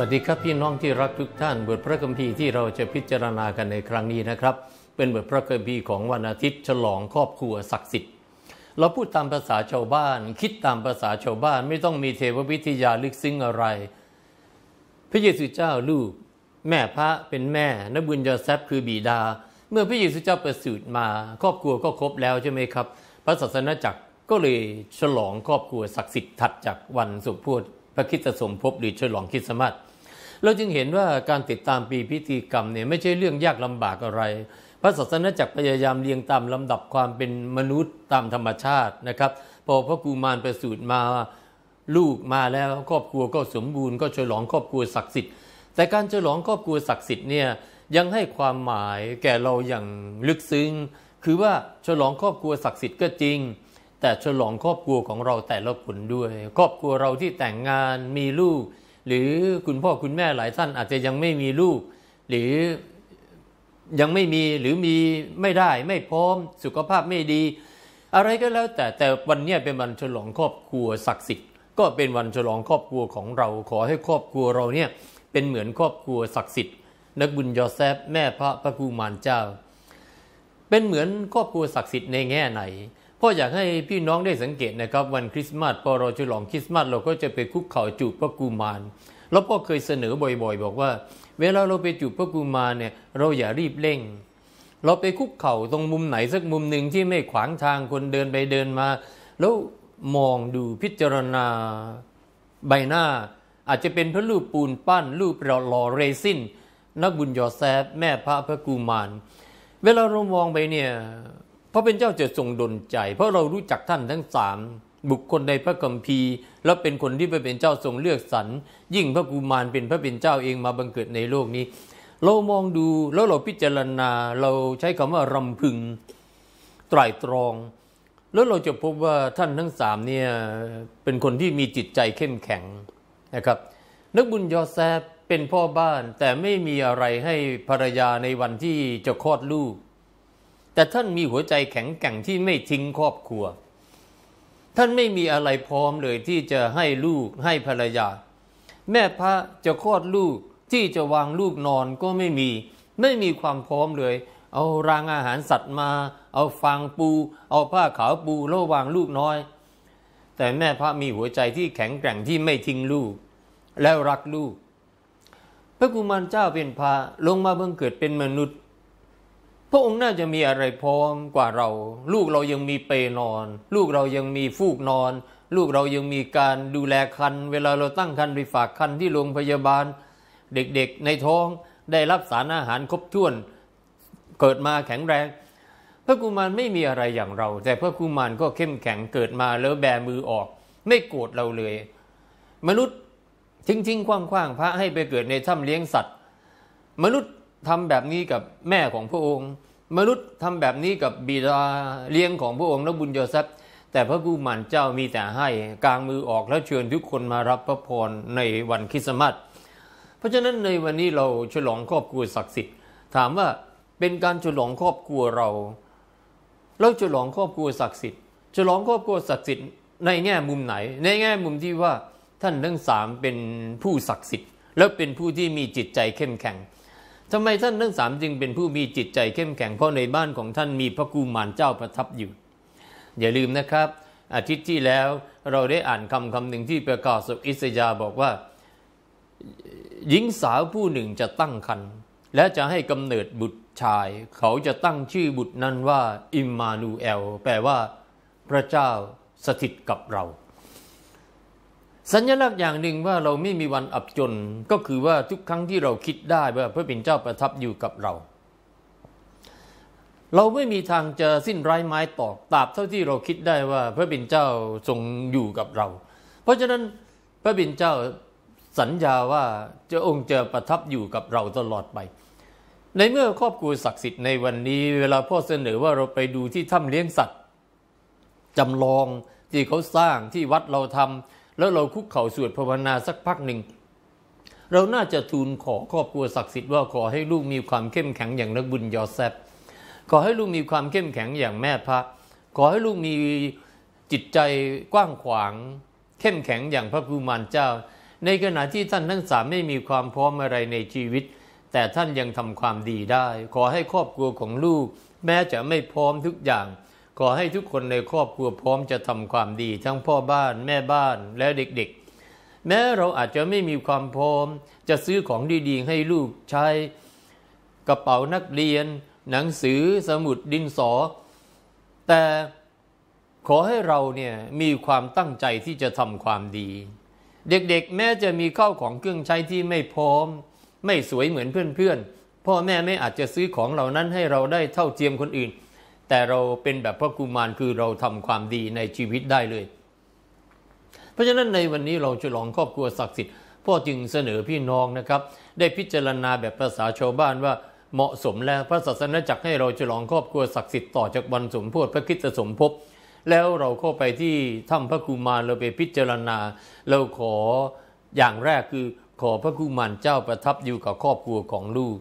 วัสดีครับพี่น้องที่รักทุกท่านบทพระคัมภีร์ที่เราจะพิจารณากันในครั้งนี้นะครับ เป็นบทพระคัมภีร์ของวันอาทิตย์ฉลองครอบครัวศักดิ์สิทธิ์เราพูดตามภาษาชาวบ้านคิดตามภาษาชาวบ้านไม่ต้องมีเทววิทยาลึกซึ้งอะไร พระเยซูเจ้าลูกแม่พระเป็นแม่นบุญยอแซบคือบีดา เมื่อพระเยซูเจ้าประสูติมา ครอบครัวก็ครบแล้วใช่ไหมครับ พระศาสนาจักรก็เลยฉลองครอบครัวศักดิ์สิทธิ์ถัดจากวันสุพูดพระคิดสมภพหรือฉลองคิดสมัติเราจึงเห็นว่าการติดตามปีพิธีกรรมเนี่ยไม่ใช่เรื่องยากลำบากอะไร พระศาสนาจักรพยายามเรียงตามลำดับความเป็นมนุษย์ตามธรรมชาตินะครับ พอพระกุมารประสูติมาลูกมาแล้วครอบครัวก็สมบูรณ์ ก็ฉลองครอบครัวศักดิ์สิทธิ์ แต่การฉลองครอบครัวศักดิ์สิทธิ์เนี่ยยังให้ความหมายแก่เราอย่างลึกซึ้ง คือว่าฉลองครอบครัวศักดิ์สิทธิ์ก็จริง แต่ฉลองครอบครัวของเราแต่ละคนด้วย ครอบครัวเราที่แต่งงานมีลูกหรือคุณพ่อ คุณแม่หลายท่านอาจจะยังไม่มีลูก หรือยังไม่มีหรือมีไม่ได้ไม่พร้อมสุขภาพไม่ดี อะไรก็แล้วแต่แต่วันนี้เป็นวันฉลองครอบครัวศักดิ์สิทธิ์ก็เป็นวันฉลองครอบครัวของเรา ขอให้ครอบครัวเราเนี่ยเป็นเหมือนครอบครัวศักดิ์สิทธิ์นักบุญยอแซฟแม่พระพระกูมานเจ้า เป็นเหมือนครอบครัวศักดิ์สิทธิ์ในแง่ไหนพ่ออยากให้พี่น้องได้สังเกตนะครับวันคริสต์มาสพอเราฉลองคริสต์มาสเราก็จะไปคุกเข่าจูบพระกุมารแล้วพ่อเคยเสนอบ่อยๆ บอกว่า เวลาเราไปจูบพระกุมารเนี่ย เราอย่ารีบเร่ง เราไปคุกเข่าตรงมุมไหนสักมุมหนึ่งที่ไม่ขวางทางคนเดินไปเดินมา แล้วมองดูพิจารณาใบหน้าอาจจะเป็นพระรูปปูนปั้น รูปเราหล่อเรซินนักบุญยอแซบแม่พระพระกุมาร เวลาเรามองไปเนี่ยพราะเป็นเจ้าจะทรงดลใจ เพราะเรารู้จักท่านทั้งสามบุคคลในพระคัมภีร์และเป็นคนที่ไปเป็นเจ้าทรงเลือกสรรยิ่งพระกุมารเป็นพระเป็นเจ้าเองมาบังเกิดในโลกนี้ เรามองดูแล้วเราพิจารณาเราใช้คำว่ารำพึงไตรตรอง แล้วเราจะพบว่าท่านทั้งสามเนี่ยเป็นคนที่มีจิตใจเข้มแข็งนะครับ นักบุญยอแซบเป็นพ่อบ้าน แต่ไม่มีอะไรให้ภรรยาในวันที่จะคลอดลูกแต่ท่านมีหัวใจแข็งแกร่งที่ไม่ทิ้งครอบครัว ท่านไม่มีอะไรพร้อมเลยที่จะให้ลูกให้ภรรยาแม่พระจะคลอดลูกที่จะวางลูกนอนก็ไม่มี ไม่มีความพร้อมเลย เอารางอาหารสัตว์มา เอาฟางปู เอาผ้าขาวปูแล้ววางลูกน้อย แต่แม่พระมีหัวใจที่แข็งแกร่งที่ไม่ทิ้งลูก และรักลูก พระกุมารเจ้าเป็นพระลงมาเบื้องเกิดเป็นมนุษย์พระองค์น่าจะมีอะไรพร้อมกว่าเรา ลูกเรายังมีเปนอน ลูกเรายังมีฟูกนอน ลูกเรายังมีการดูแลคันเวลาเราตั้งคันไปฝากคันที่โรงพยาบาล เด็กๆในท้องได้รับสารอาหารครบถ้วน เกิดมาแข็งแรง พระกุมารไม่มีอะไรอย่างเรา แต่พระกุมารก็เข้มแข็งเกิดมาแล้วแบมือออก ไม่โกรธเราเลย มนุษย์ทิ้งๆคว่างๆพระให้ไปเกิดในถ้ำเลี้ยงสัตว์ มนุษย์ทำแบบนี้กับแม่ของพระองค์ มนุษย์ทำแบบนี้กับบิดา เลี้ยงของพระองค์และบุญโยซับแต่พระผู้มันเจ้ามีแต่ให้กลางมือออกแล้วเชิญทุกคนมารับพระพร ในวันคริสต์มาสเพราะฉะนั้นในวันนี้เราฉลองครอบครัวศักดิ์สิทธิ์ ถามว่าเป็นการฉลองครอบครัวเรา เราฉลองครอบครัวศักดิ์สิทธิ์ ฉลองครอบครัวศักดิ์สิทธิ์ในแง่มุมไหน ในแง่มุมที่ว่าท่านทั้งสามเป็นผู้ศักดิ์สิทธิ์และเป็นผู้ที่มีจิตใจเข้มแข็งทำไมท่านทั้งสามจึงเป็นผู้มีจิตใจเข้มแข็งเพราะในบ้านของท่านมีพระกุมารเจ้าประทับอยู่ อย่าลืมนะครับ อาทิตย์ที่แล้วเราได้อ่านคำคำหนึ่งที่ประกาศสุอิสยาบอกว่าหญิงสาวผู้หนึ่งจะตั้งครรภ์และจะให้กำเนิดบุตรชาย เขาจะตั้งชื่อบุตรนั้นว่า อิมมานูเอล แปลว่าพระเจ้าสถิตกับเราสัญลักษณ์อย่างหนึ่งว่าเราไม่มีวันอับจนก็คือว่าทุกครั้งที่เราคิดได้ว่าพระเป็นเจ้าประทับอยู่กับเรา เราไม่มีทางจะสิ้นไร้ไม้ตอกตราบเท่าที่เราคิดได้ว่า พระบินเจ้าทรงอยู่กับเรา เพราะฉะนั้นพระบินเจ้าสัญญาว่าจะองค์จะประทับอยู่กับเราตลอดไป ในเมื่อครอบครัวศักดิ์สิทธิ์ในวันนี้ เวลาพ่อเสนอว่าเราไปดูที่ถ้ำเลี้ยงสัตว์จำลองที่เขาสร้างที่วัดเราทำแล้วเราคุกเข่าสวดภาวนาสักพักหนึ่งเราน่าจะทูลขอครอบครัวศักดิ์สิทธิ์ว่าขอให้ลูกมีความเข้มแข็งอย่างนักบุญยอแซบขอให้ลูกมีความเข้มแข็งอย่างแม่พระ ขอให้ลูกมีจิตใจกว้างขวาง เข้มแข็งอย่างพระภูมานเจ้า ในขณะที่ท่านทั้งสามไม่มีความพร้อมอะไรในชีวิต แต่ท่านยังทำความดีได้ ขอให้ครอบครัวของลูก แม้จะไม่พร้อมทุกอย่างขอให้ทุกคนในครอบครัวพร้อมจะทำความดี ทั้งพ่อบ้าน แม่บ้านและเด็กๆ แม้เราอาจจะไม่มีความพร้อม จะซื้อของดีๆให้ลูกใช้ กระเป๋านักเรียน หนังสือ สมุดดินสอ แต่ขอให้เราเนี่ยมีความตั้งใจที่จะทำความดี เด็กๆ แม้จะมีข้าวของเครื่องใช้ที่ไม่พร้อม ไม่สวยเหมือนเพื่อนๆ พ่อแม่ไม่อาจจะซื้อของเหล่านั้นให้เราได้เท่าเทียมคนอื่นแต่เราเป็นแบบพระกุมารคือเราทำความดีในชีวิตได้เลย เพราะฉะนั้นในวันนี้เราจะลองครอบครัวศักดิ์สิทธิ์พ่อจึงเสนอพี่น้องนะครับ ได้พิจารณาแบบภาษาชาวบ้านว่าเหมาะสมแล้วพระศาสนาจักให้เราฉลองครอบครัวศักดิ์สิทธิ์ต่อ จากวันสมพธดพระคิดสมภพแล้วเราเข้าไปที่ถ้ำพระกุมารเราไปพิจารณาเราขออย่างแรกคือขอพระกุมารเจ้าประทับอยู่กับครอบครัวของลูก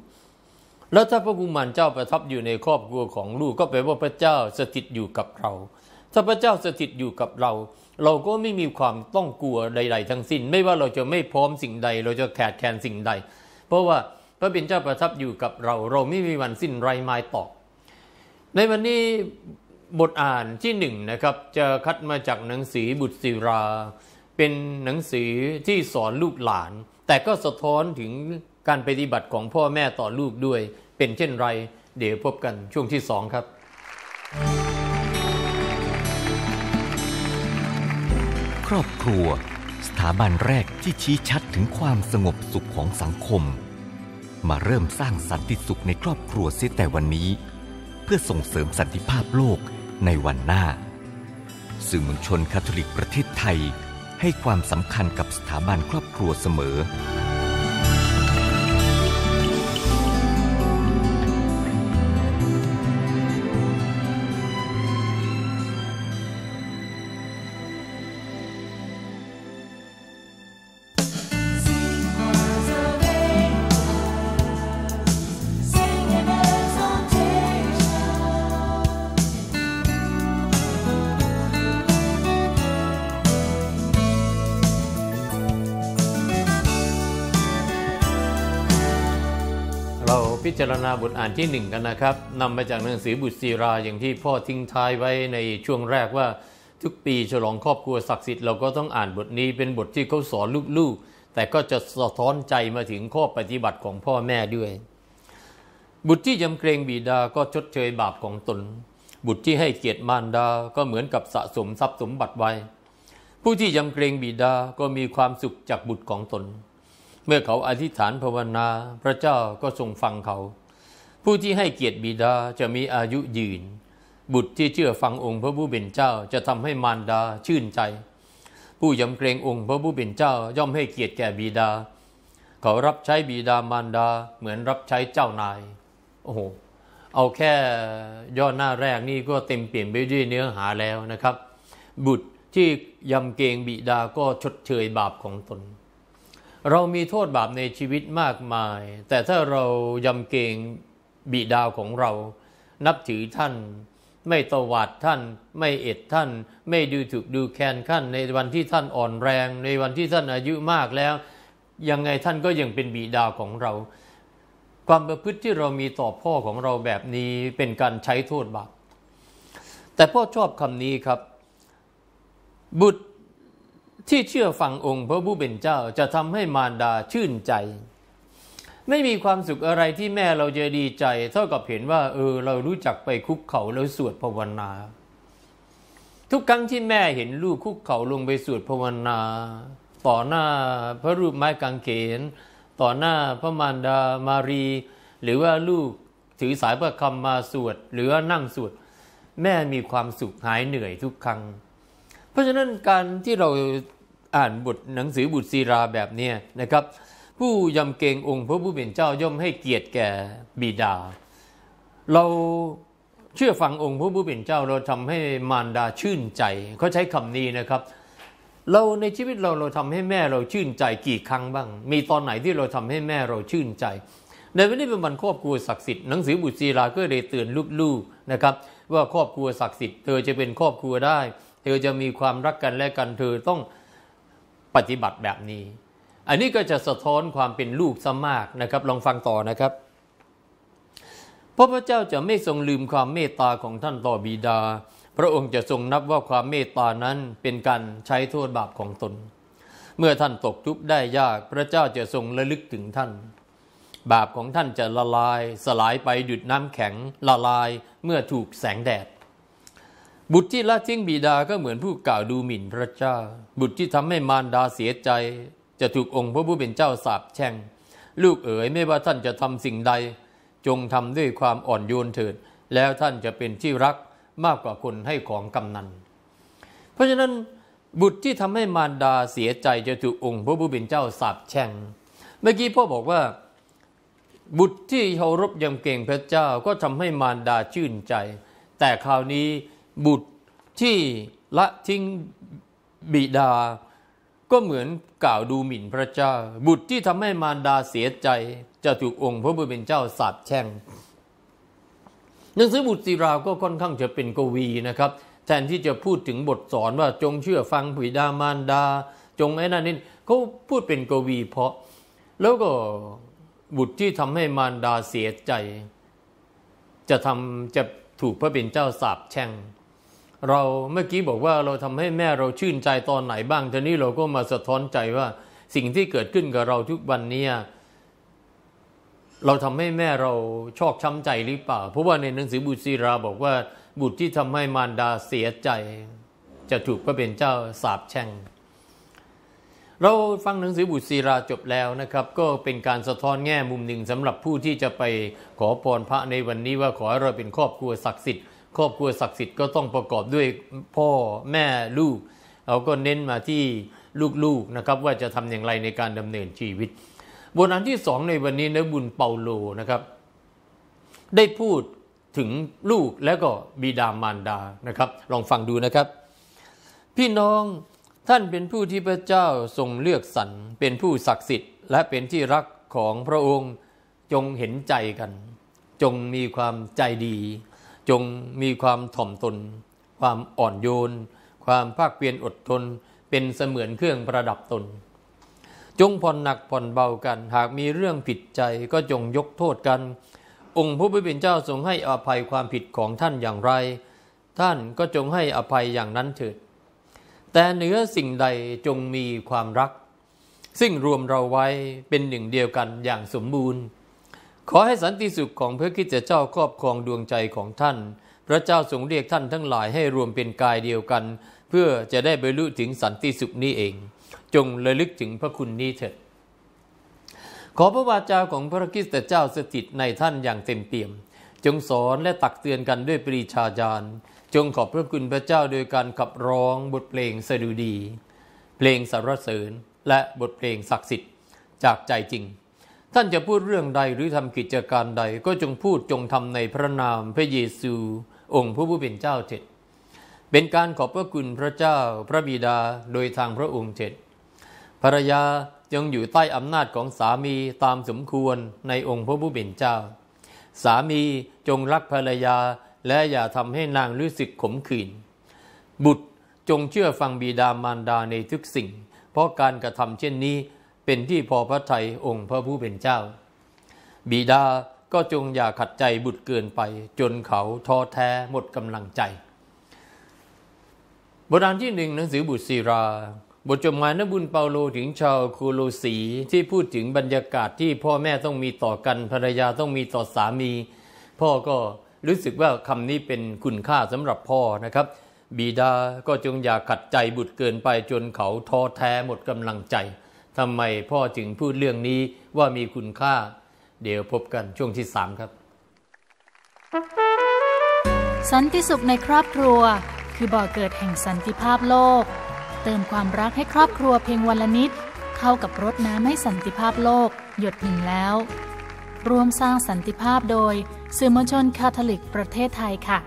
แล้วถ้าพระกุมารเจ้าประทับอยู่ในครอบครัวของลูกก็แปลว่าพระเจ้าสถิตอยู่กับเรา ถ้าพระเจ้าสถิตอยู่กับเรา เราก็ไม่มีความต้องกลัวใด ๆ ทั้งสิ้น ไม่ว่าเราจะไม่พร้อมสิ่งใด เราจะแขาดแคลนสิ่งใด เพราะว่าพระบิดเจ้าประทับอยู่กับเรา เราไม่มีวันสิ้นไรไม้ตอกในวันนี้บทอ่านที่หนึ่งนะครับจะคัดมาจากหนังสือบุตรศิรา เป็นหนังสือที่สอนลูกหลาน แต่ก็สะท้อนถึงการปฏิบัติของพ่อแม่ต่อลูกด้วยเป็นเช่นไร เดี๋ยวพบกันช่วงที่สองครับ ครอบครัว สถาบันแรกที่ชี้ชัดถึงความสงบสุขของสังคม มาเริ่มสร้างสันติสุขในครอบครัวเสียแต่วันนี้ เพื่อส่งเสริมสันติภาพโลกในวันหน้าสื่อมวลชนคาทอลิกประเทศไทย ให้ความสำคัญกับสถาบันครอบครัวเสมอารณาบทอ่านที่หนึ่งกันนะครับนำมาจากหนังสือบุตรศีราอย่างที่พ่อทิ้งท้ายไว้ในช่วงแรกว่าทุกปีฉลองครอบครัวศักดิ์สิทธิ์เราก็ต้องอ่านบทนี้เป็นบทที่เขาสอนลูกๆ แต่ก็จะสะท้อนใจมาถึงข้อปฏิบัติของพ่อแม่ด้วย บุตรที่ยำเกรงบิดาก็ชดเชยบาปของตน บุตรที่ให้เกียรติมารดา ก็เหมือนกับสะสมทรัพย์สมบัติไว้ ผู้ที่ยำเกรงบิดา ก็มีความสุขจากบุตรของตน เมื่อเขาอธิษฐานภาวนา พระเจ้าก็ทรงฟังเขาผู้ที่ให้เกียรติบิดาจะมีอายุยืน บุตรที่เชื่อฟังองค์ พระผู้เป็นเจ้าจะทำให้มารดาชื่นใจ ผู้ยำเกรงองค์พระผู้เป็นเจ้าย่อมให้เกียรติแก่บิดา เขารับใช้บิดามารดาเหมือนรับใช้เจ้านาย โอ้โห เอาแค่ย่อหน้าแรกนี่ก็เต็มเปลี่ยนไปด้วยเนื้อหาแล้วนะครับ บุตรที่ยำเกรงบิดาก็ชดเชยบาปของตนเรามีโทษบาปในชีวิตมากมาย แต่ถ้าเรายำเกรงบิดาของเรานับถือท่าน ไม่ตวาดท่าน ไม่เอ็ดท่าน ไม่ดูถูกดูแคลนท่านในวันที่ท่านอ่อนแรง ในวันที่ท่านอายุมากแล้ว ยังไงท่านก็ยังเป็นบิดาของเรา ความประพฤติที่เรามีต่อพ่อของเราแบบนี้เป็นการใช้โทษบาปแต่พ่อชอบคำนี้ครับ บุตรที่เชื่อฟังองค์พระผู้เป็นเจ้าจะทำให้มารดาชื่นใจไม่มีความสุขอะไรที่แม่เราจะดีใจ เท่ากับเห็นว่าเออเรารู้จักไปคุกเข่าแล้วสวดภาวนา ทุกครั้งที่แม่เห็นลูกคุกเข่าลงไปสวดภาวนา ต่อหน้าพระรูปไม้กางเขนต่อหน้าพระมารดามารี หรือว่าลูกถือสายพระคำมาสวดหรือว่านั่งสวด แม่มีความสุขหายเหนื่อยทุกครั้งเพราะฉะนั้นการที่เราอ่านบทหนังสือบุตรศีราแบบนี้นะครับผู้ยำเกรงองค์พระผู้เป็นเจ้า ย่อมให้เกียรติแก่บิดา เราเชื่อฟังองค์พระผู้เป็นเจ้าเราทำให้มารดาชื่นใจ เขาใช้คำนี้นะครับ เราในชีวิตเราเราทำให้แม่เราชื่นใจกี่ครั้งบ้าง มีตอนไหนที่เราทำให้แม่เราชื่นใจ ในวันนี้เป็นวันครอบครัวศักดิ์สิทธิ์หนังสือบุตรศีลาก็เลยเตือนลูกๆนะครับ ว่าครอบครัวศักดิ์สิทธิ์เธอจะเป็นครอบครัวได้เธอจะมีความรักกันและกันเธอต้องปฏิบัติแบบนี้อันนี้ก็จะสะท้อนความเป็นลูกซะมากนะครับ ลองฟังต่อนะครับ พระพระเจ้าจะไม่ทรงลืมความเมตตา ของท่านต่อบิดา พระองค์จะทรงนับว่าความเมตตานั้นเป็นการใช้โทษบาปของตน เมื่อท่านตกทุกข์ได้ยากพระเจ้าจะทรงระลึกถึงท่าน บาปของท่านจะละลาย สลายไปดุดน้ำแข็งละลายเมื่อถูกแสงแดด บุตรที่ละทิ้งบิดาก็เหมือนผู้กล่าวดูหมิ่นพระเจ้า บุตรที่ทำให้มารดาเสียใจจะถูกองค์พระผู้เป็นเจ้าสาบแช่ง ลูกเอ๋ยไม่ว่าท่านจะทำสิ่งใด จงทำด้วยความอ่อนโยนเถิดแล้วท่านจะเป็นที่รักมากกว่าคนให้ของกำนัน เพราะฉะนั้นบุตรที่ทำให้มารดาเสียใจจะถูกองค์พระผู้เป็นเจ้าสาบแช่ง เมื่อกี้พ่อบอกว่า บุตรที่เคารพยำเกรงพระเจ้าก็ทำให้มารดาชื่นใจ แต่คราวนี้บุตรที่ละทิ้งบิดาก็เหมือนกล่าวดูหมิ่นพระเจ้า บุตรที่ทำให้มารดาเสียใจจะถูกองค์พระผู้เป็นเจ้าสาปแช่งหนังสือบุตรสีราวก็ค่อนข้างจะเป็นกวีนะครับ แทนที่จะพูดถึงบทสอนว่าจงเชื่อฟังผิดามารดา จงไอ้นั่นนี่เขาพูดเป็นกวี เพราะแล้วก็บุตรที่ทำให้มารดาเสียใจ จะทำจะถูกพระเป็นเจ้าสาปแช่งเราเมื่อกี้บอกว่าเราทำให้แม่เราชื่นใจตอนไหนบ้างทีนี้เราก็มาสะท้อนใจว่าสิ่งที่เกิดขึ้นกับเราทุกวันนี้ เราทำให้แม่เราชอกช้าใจหรือเปล่าเพราะว่าในหนังสือบุตรศีราบอกว่า บุตรที่ทำให้มารดาเสียใจ จะถูกพระเป็นเจ้าสาปแช่งเราฟังหนังสือบุตรศีราจบแล้วนะครับ ก็เป็นการสะท้อนแง่มุมหนึ่งสำหรับผู้ที่จะไปขอพรพระในวันนี้ ว่าขอให้เราเป็นครอบครัวศักดิ์สิทธิ์ครอบครัวศักดิ์สิทธิ์ก็ต้องประกอบด้วยพ่อแม่ลูกเราก็เน้นมาที่ลูกๆนะครับ ว่าจะทำอย่างไรในการดำเนินชีวิต บทอันที่สองในวันนี้นะบุญเปาโลนะครับ ได้พูดถึงลูกและก็บิดามารดานะครับ ลองฟังดูนะครับ พี่น้องท่านเป็นผู้ที่พระเจ้าทรงเลือกสรรเป็นผู้ศักดิ์สิทธิ์และเป็นที่รักของพระองค์จงเห็นใจกัน จงมีความใจดีจงมีความถ่อมตนความอ่อนโยน ความภาคเพียรอดทนเป็นเสมือนเครื่องประดับตน จงผ่อนหนักผ่อนเบากันหากมีเรื่องผิดใจก็จงยกโทษกัน องค์ผู้เป็นเจ้าทรงให้อภัยความผิดของท่านอย่างไร ท่านก็จงให้อภัยอย่างนั้นเถิด แต่เหนือสิ่งใดจงมีความรัก ซึ่งรวมเราไว้เป็นหนึ่งเดียวกันอย่างสมบูรณ์ขอให้สันติสุขของพระคิดเจ้าครอบครองดวงใจของท่าน พระเจ้าทรงเรียกท่านทั้งหลายให้รวมเป็นกายเดียวกัน เพื่อจะได้บรรลุถึงสันติสุขนี้เอง จงระลึกถึงพระคุณนี้เถิด ขอพระวาจาของพระคิดเจ้าสถิตในท่านอย่างเต็มเปี่ยม จงสอนและตักเตือนกันด้วยปรีชาญาณจงขอบพระคุณพระเจ้าโดยการขับร้อง บทเพลงสดุดี เพลงสรรเสริญและบทเพลงศักดิ์สิทธิ์ จากใจจริงท่านจะพูดเรื่องใดหรือทำกิจการใดก็จงพูดจงทำในพระนามพระเยซูองค์ผู้ผู้เป็นเจ้าเถิดเป็นการขอบพระคุณพระเจ้าพระบิดาโดยทางพระองค์เถิดภรรยายังอยู่ใต้อำนาจของสามีตามสมควรในองค์พระผู้เป็นเจ้า สามีจงรักภรรยาและอย่าทำให้นางรู้สึกขมขื่น บุตรจงเชื่อฟังบิดามารดาในทุกสิ่ง เพราะการกระทำเช่นนี้เป็นที่พอพระทัยองค์พระผู้เป็นเจ้าบิดา ก็จงอย่าขัดใจบุตรเกินไป จนเขาท้อแท้หมดกำลังใจบทอานที่หนึ่งหนังสือบุตรศีรา บทจดหมายนบุญเปาโลถึงชาวโคโลสีที่พูดถึงบรรยากาศที่พ่อแม่ต้องมีต่อกันภรรยาต้องมีต่อสามี พ่อก็รู้สึกว่าคำนี้เป็นคุณค่าสำหรับพ่อนะครับบิดา ก็จงอย่าขัดใจบุตรเกินไปจนเขาท้อแท้หมดกำลังใจทำไมพ่อจึงพูดเรื่องนี้ว่ามีคุณค่า เดี๋ยวพบกันช่วงที่ 3 ครับ สันติสุขในครอบครัว คือบ่อเกิดแห่งสันติภาพโลก เติมความรักให้ครอบครัวเพียงวันละนิด เข้ากับรถน้ำให้สันติภาพโลก หยดหนึ่งแล้ว รวมสร้างสันติภาพโดยสื่อมวลชนคาทอลิกประเทศไทยค่ะ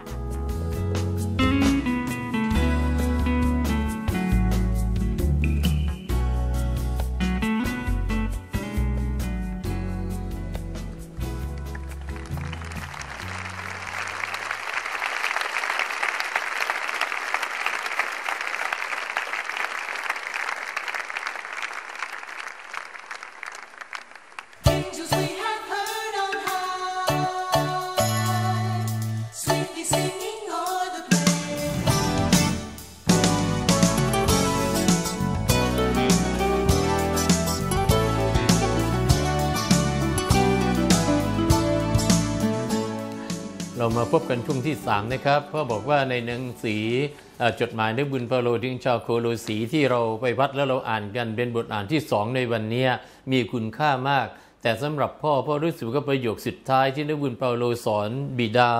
มาพบกันช่วงที่3นะครับพ่อบอกว่าในหนังสือจดหมายในบุญเปโลถึงชาวโคโลสีที่เราไปวัดแล้วเราอ่านกันเป็นบทอ่านที่2ในวันนี้มีคุณค่ามาก แต่สำหรับพ่อพ่อรู้สึกว่าประโยคสุดท้ายที่นบุญเปโลสอนบิดา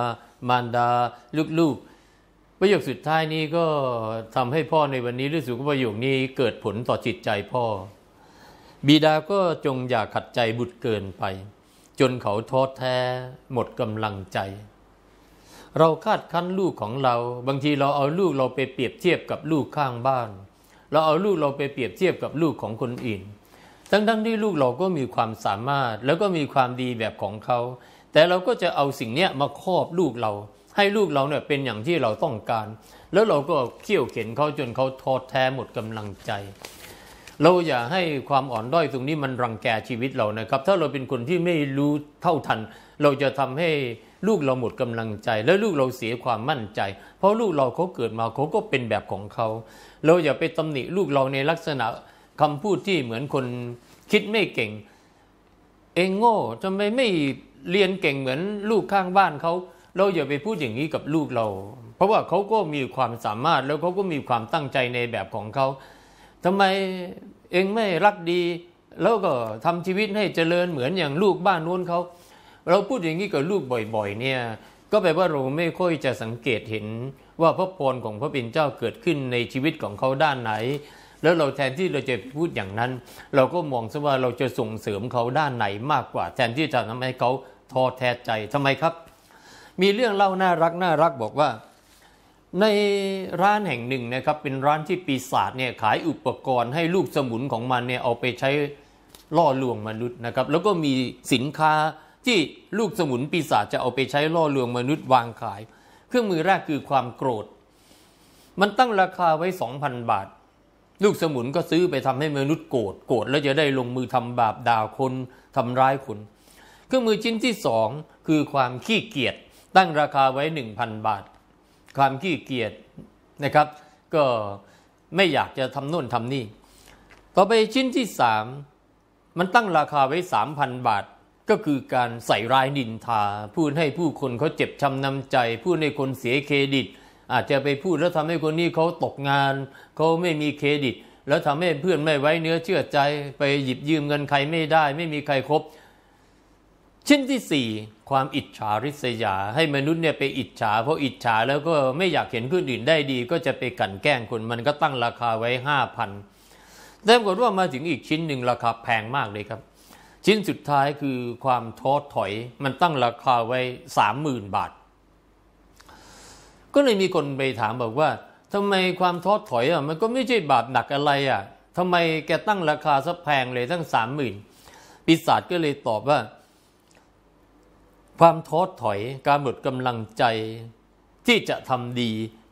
มารดาลูกๆประโยคสุดท้ายนี้ก็ทำให้พ่อในวันนี้รู้สึกว่าประโยคนี้เกิดผลต่อจิตใจพ่อบิดาก็จงอย่าขัดใจบุตรเกินไป จนเขาท้อแท้หมดกำลังใจเราคาดคั้นลูกของเรา บางทีเราเอาลูกเราไปเปรียบเทียบกับลูกข้างบ้าน เราเอาลูกเราไปเปรียบเทียบกับลูกของคนอื่นทั้งๆทที่ลูกเราก็มีความสามารถ แล้วก็มีความดีแบบของเขา แต่เราก็จะเอาสิ่งนี้มาครอบลูกเรา ให้ลูกเราเนี่ยเป็นอย่างที่เราต้องการ แล้วเราก็เขี่ยวเข็นเขาจนเขาท้อแท้หมดกำลังใจ เราอย่าให้ความอ่อนด้อยตรงนี้มันรังแกชีวิตเรานะครับ ถ้าเราเป็นคนที่ไม่รู้เท่าทันเราจะทำให้ลูกเราหมดกำลังใจแล้วลูกเราเสียความมั่นใจ เพราะลูกเราเขาเกิดมาเขาก็เป็นแบบของเขา เราอย่าไปตำหนิ ลูกเราในลักษณะ คำพูดที่เหมือนคนคิดไม่เก่ง เองโง่ทำไมไม่เรียนเก่งเหมือนลูกข้างบ้านเขาเราอย่าไปพูดอย่างนี้กับลูกเรา เพราะว่าเขาก็มีความสามารถแล้วเขาก็มีความตั้งใจในแบบของเขาทำไมเองไม่รักดี แล้วก็ทำชีวิตให้เจริญเหมือนอย่างลูกบ้านนู้นเขาเราพูดอย่างนี้กับลูกบ่อยๆเนี่ย ก็แปลว่าเราไม่ค่อยจะสังเกตเห็นว่าพระพรของพระบิดนเจ้าเกิดขึ้นในชีวิตของเขาด้านไหน แล้วเราแทนที่เราจะพูดอย่างนั้น เราก็มองซะว่าเราจะส่งเสริมเขาด้านไหนมากกว่า แทนที่จะทำให้เขาท้อแท้ใจทำไมครับ มีเรื่องเล่าน่ารักน่ารักบอกว่า ในร้านแห่งหนึ่งนะครับ เป็นร้านที่ปีศาจเนี่ยขายอุปกรณ์ให้ลูกสมุนของมันเนี่ยเอาไปใช้ล่อลวงมนุษย์นะครับ แล้วก็มีสินค้าที่ลูกสมุนปีศาจจะเอาไปใช้ล่อลวงมนุษย์วางขาย เครื่องมือแรกคือความโกรธ มันตั้งราคาไว้ 2,000 บาท ลูกสมุนก็ซื้อไปทำให้มนุษย์โกรธโกรธ แล้วจะได้ลงมือทำบาปด่าคนทำร้ายคนเครื่องมือชิ้นที่ 2 คือความขี้เกียจตั้งราคาไว้ 1,000 บาท ความขี้เกียจนะครับ ก็ไม่อยากจะทำโน่นทำนี่ต่อไปชิ้นที่ 3 มันตั้งราคาไว้ 3,000 บาทก็คือการใส่ร้ายนินทา พูดให้ผู้คนเขาเจ็บช้ำน้ำใจพูดให้คนเสียเครดิต อาจจะไปพูดแล้วทำให้คนนี้เขาตกงานเขาไม่มีเครดิต แล้วทำให้เพื่อนไม่ไว้เนื้อเชื่อใจ ไปหยิบยืมเงินใครไม่ได้ ไม่มีใครครบชิ้นที่4ความอิจฉาริษยา ให้มนุษย์เนี่ยไปอิจฉาเพราะอิจฉาแล้วก็ไม่อยากเห็นเพือนอื่นได้ดี ก็จะไปกันแกล้งคนมันก็ตั้งราคาไว้ 5,000แต่ปรากฏว่ามาถึงอีกชิ้นหนึ่งราคาแพงมากเลยครับชิ้นสุดท้ายคือความท้อถอย มันตั้งราคาไว้สามหมื่นบาท ก็เลยมีคนไปถามบอกว่าทำไมความท้อถอย อ่ะ มันก็ไม่ใช่บาปหนักอะไรอ่ะทำไมแกตั้งราคาสักแพงเลยตั้งสามหมื่นปีศาจก็เลยตอบว่า ความท้อถอยการหมดกำลังใจ ที่จะทำดี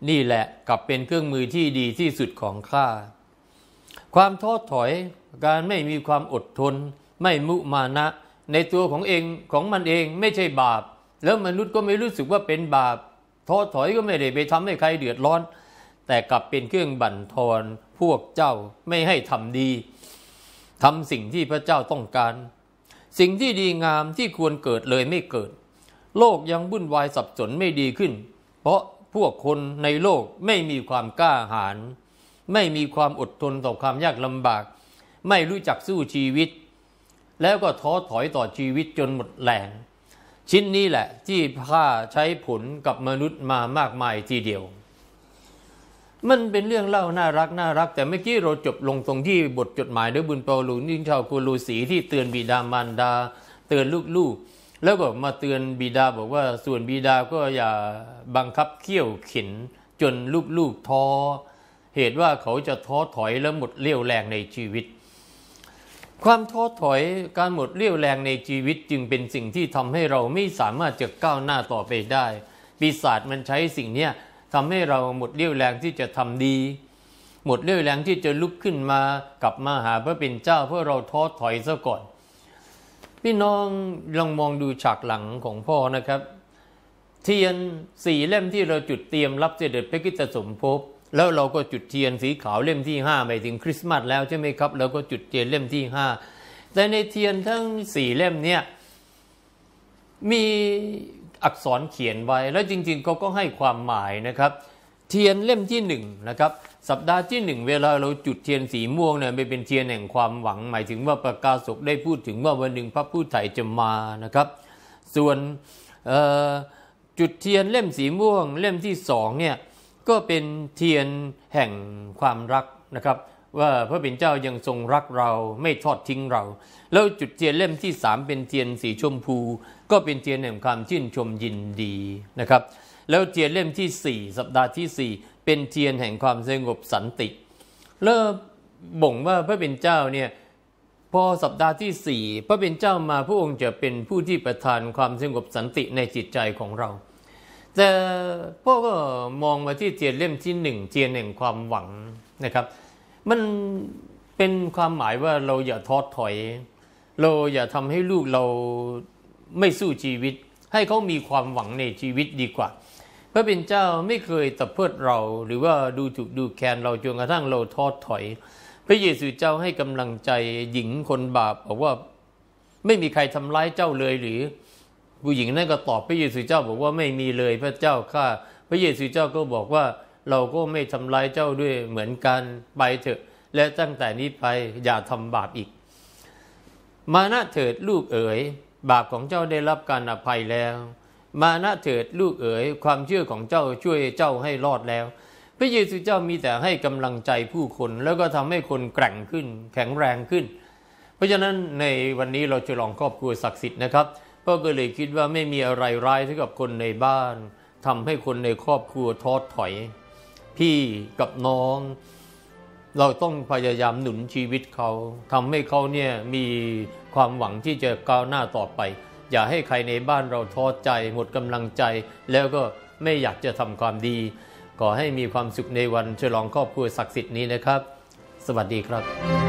นี่แหละกลับเป็นเครื่องมือที่ดีที่สุดของข้าความท้อถอยการไม่มีความอดทนไม่มุมานะในตัวของเองของมันเองไม่ใช่บาป แล้วมนุษย์ก็ไม่รู้สึกว่าเป็นบาปท้อถอยก็ไม่ได้ไปทำให้ใครเดือดร้อน แต่กลับเป็นเครื่องบั่นทอนพวกเจ้าไม่ให้ทำดีทำสิ่งที่พระเจ้าต้องการ สิ่งที่ดีงามที่ควรเกิดเลยไม่เกิด โลกยังวุ่นวายสับสนไม่ดีขึ้น เพราะพวกคนในโลกไม่มีความกล้าหาญไม่มีความอดทนต่อความยากลำบาก ไม่รู้จักสู้ชีวิตแล้วก็ท้อถอยต่อชีวิตจนหมดแรง ชิ้นนี้แหละ ที่ข้าใช้ผลกับมนุษย์มามากมายทีเดียว มันเป็นเรื่องเล่าน่ารักน่ารัก แต่เมื่อกี้เราจบลงตรงที่บทจดหมายด้วยบุญเปาลูนิ่งชาวกูลูสีที่เตือนบิดามารดา เตือนลูกๆแล้วก็มาเตือนบิดาบอกว่าส่วนบิดาก็อย่าบังคับเขี้ยวขินจนลูกๆท้อ เหตุว่าเขาจะท้อถอยและหมดเรี่ยวแรงในชีวิตความท้อถอยการหมดเรี่ยวแรงในชีวิตจึงเป็นสิ่งที่ทำให้เราไม่สามารถจะก้าวหน้าต่อไปได้ปีศาจมันใช้สิ่งนี้ทำให้เราหมดเรี่ยวแรงที่จะทำดี หมดเรี่ยวแรงที่จะลุกขึ้นมากลับมาหาพระเป็นเจ้าเพื่อเราท้อถอยซะก่อน พี่น้องลองมองดูฉากหลังของพ่อนะครับเทียนสี่เล่มที่เราจุดเตรียมรับเสด็จพระกิตสมภพแล้วเราก็จุดเทียนสีขาวเล่มที่ห้าไปถึงคริสต์มาสแล้วใช่ไหมครับเราก็จุดเทียนเล่มที่ห้าแต่ในเทียนทั้งสี่เล่มเนี่ยมีอักษรเขียนไว้แล้วจริงๆเขาก็ให้ความหมายนะครับ เทียนเล่มที่หนึ่งนะครับ สัปดาห์ที่หนึ่งเวลาเราจุดเทียนสีม่วงเนี่ยไ่เป็นเทียนแห่งความหวัง หมายถึงว่าประกาศกได้พูดถึงว่าวันหนึ่งพระผู้ไถ่จะมานะครับ ส่วนจุดเทียนเล่มสีม่วง เล่มที่สองเนี่ยก็เป็นเทียนแห่งความรักนะครับว่าพระบิดเเจ้ายังทรงรักเราไม่ทอดทิ้งเรา แล้วจุดเทียนเล่มที่สามเป็นเทียนสีชมพู ก็เป็นเทียนแห่งความชื่นชมยินดีนะครับแล้วเทียนเล่มที่สี่สัปดาห์ที่สี่เป็นเทียนแห่งความสงบสันติแล้วบ่งว่าพระบิดเจ้าเนี่ยพอสัปดาห์ที่สี่พระบิดเจ้ามาพระองค์จะเป็นผู้ที่ประทานความสงบสันติในจิตใจของเราแต่พ่อก็มองมาที่เจียนเล่มที่หนึ่งเจียนแห่งความหวังนะครับ มันเป็นความหมายว่าเราอย่าท้อถอย เราอย่าทำให้ลูกเราไม่สู้ชีวิตให้เขามีความหวังในชีวิตดีกว่าพระเป็นเจ้าไม่เคยตะเพิดเรา หรือว่าดูถูกดูแคลนเราจนกระทั่งเราท้อถอย พระเยซูเจ้าให้กำลังใจหญิงคนบาปบอกว่าไม่มีใครทำร้ายเจ้าเลยหรือผู้หญิงนั้นก็ตอบพระเยซูเจ้าบอกว่าไม่มีเลยพระเจ้าข้าพระเยซูเจ้าก็บอกว่าเราก็ไม่ทำร้ายเจ้าด้วยเหมือนกันไปเถอะและตั้งแต่นี้ไปอย่าทำบาปอีก มานะเถิดลูกเอ๋ย บาปของเจ้าได้รับการอภัยแล้ว มานะเถิดลูกเอ๋ย ความเชื่อของเจ้าช่วยเจ้าให้รอดแล้ว พระเยซูเจ้ามีแต่ให้กำลังใจผู้คน แล้วก็ทำให้คนแกร่งขึ้นแข็งแรงขึ้น เพราะฉะนั้นในวันนี้เราจะลองครอบครัวศักดิ์สิทธิ์นะครับพ่อก็เลยคิดว่าไม่มีอะไรร้ายเท่ากับคนในบ้านทำให้คนในครอบครัวท้อถอย พี่กับน้อง เราต้องพยายามหนุนชีวิตเขาทำให้เขาเนี่ยมีความหวังที่จะก้าวหน้าต่อไป อย่าให้ใครในบ้านเราท้อใจหมดกำลังใจ แล้วก็ไม่อยากจะทำความดีขอให้มีความสุขในวันฉลองครอบครัวศักดิ์สิทธิ์นี้นะครับ สวัสดีครับ